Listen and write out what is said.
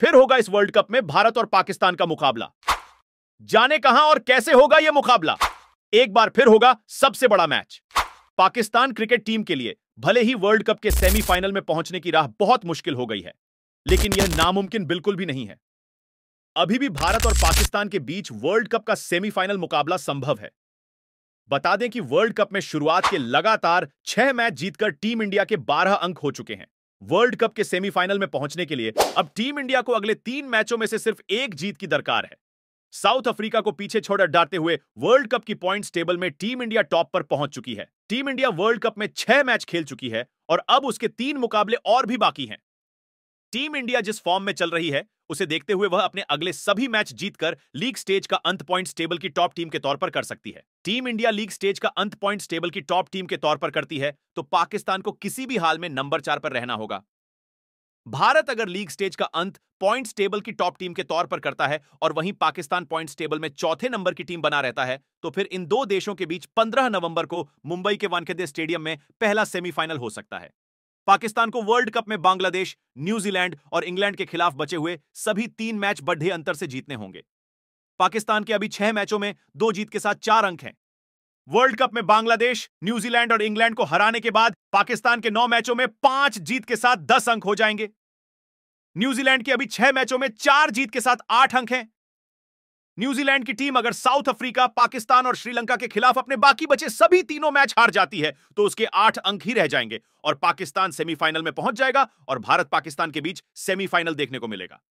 फिर होगा इस वर्ल्ड कप में भारत और पाकिस्तान का मुकाबला जाने कहां और कैसे होगा यह मुकाबला एक बार फिर होगा सबसे बड़ा मैच पाकिस्तान क्रिकेट टीम के लिए भले ही वर्ल्ड कप के सेमीफाइनल में पहुंचने की राह बहुत मुश्किल हो गई है लेकिन यह नामुमकिन बिल्कुल भी नहीं है अभी भी भारत और पाकिस्तान के बीच वर्ल्ड कप का सेमीफाइनल मुकाबला संभव है बता दें कि वर्ल्ड कप में शुरुआत के लगातार छह मैच जीतकर टीम इंडिया के बारह अंक हो चुके हैं वर्ल्ड कप के सेमीफाइनल में पहुंचने के लिए अब टीम इंडिया को अगले तीन मैचों में से सिर्फ एक जीत की दरकार है साउथ अफ्रीका को पीछे छोड़ डालते हुए वर्ल्ड कप की पॉइंट्स टेबल में टीम इंडिया टॉप पर पहुंच चुकी है टीम इंडिया वर्ल्ड कप में छह मैच खेल चुकी है और अब उसके तीन मुकाबले और भी बाकी हैं टीम इंडिया जिस फॉर्म में चल रही है उसे देखते हुए वह अपने अगले सभी मैच जीतकर लीग स्टेज का अंत पॉइंट्स टेबल की टॉप टीम के तौर पर कर सकती है टीम इंडिया लीग स्टेज का अंत पॉइंट टेबल की टॉप टीम के तौर पर करती है तो पाकिस्तान को किसी भी हाल में नंबर चार पर रहना होगा भारत अगर लीग स्टेज का अंत पॉइंट्स टेबल की टॉप टीम के तौर पर करता है और वहीं पाकिस्तान पॉइंट्स टेबल में चौथे नंबर की टीम बना रहता है तो फिर इन दो देशों के बीच 15 नवंबर को मुंबई के वानखेदे स्टेडियम में पहला सेमीफाइनल हो सकता है पाकिस्तान को वर्ल्ड कप में बांग्लादेश न्यूजीलैंड और इंग्लैंड के खिलाफ बचे हुए सभी तीन मैच बढ़े अंतर से जीतने होंगे पाकिस्तान के अभी छह मैचों में दो जीत के साथ चार अंक हैं वर्ल्ड कप में बांग्लादेश न्यूजीलैंड और इंग्लैंड को हराने के बाद पाकिस्तान के नौ मैचों में पांच जीत के साथ दस अंक हो जाएंगे न्यूजीलैंड के अभी छह मैचों में चार जीत के साथ आठ अंक हैं न्यूजीलैंड की टीम अगर साउथ अफ्रीका पाकिस्तान और श्रीलंका के खिलाफ अपने बाकी बचे सभी तीनों मैच हार जाती है तो उसके आठ अंक ही रह जाएंगे और पाकिस्तान सेमीफाइनल में पहुंच जाएगा और भारत पाकिस्तान के बीच सेमीफाइनल देखने को मिलेगा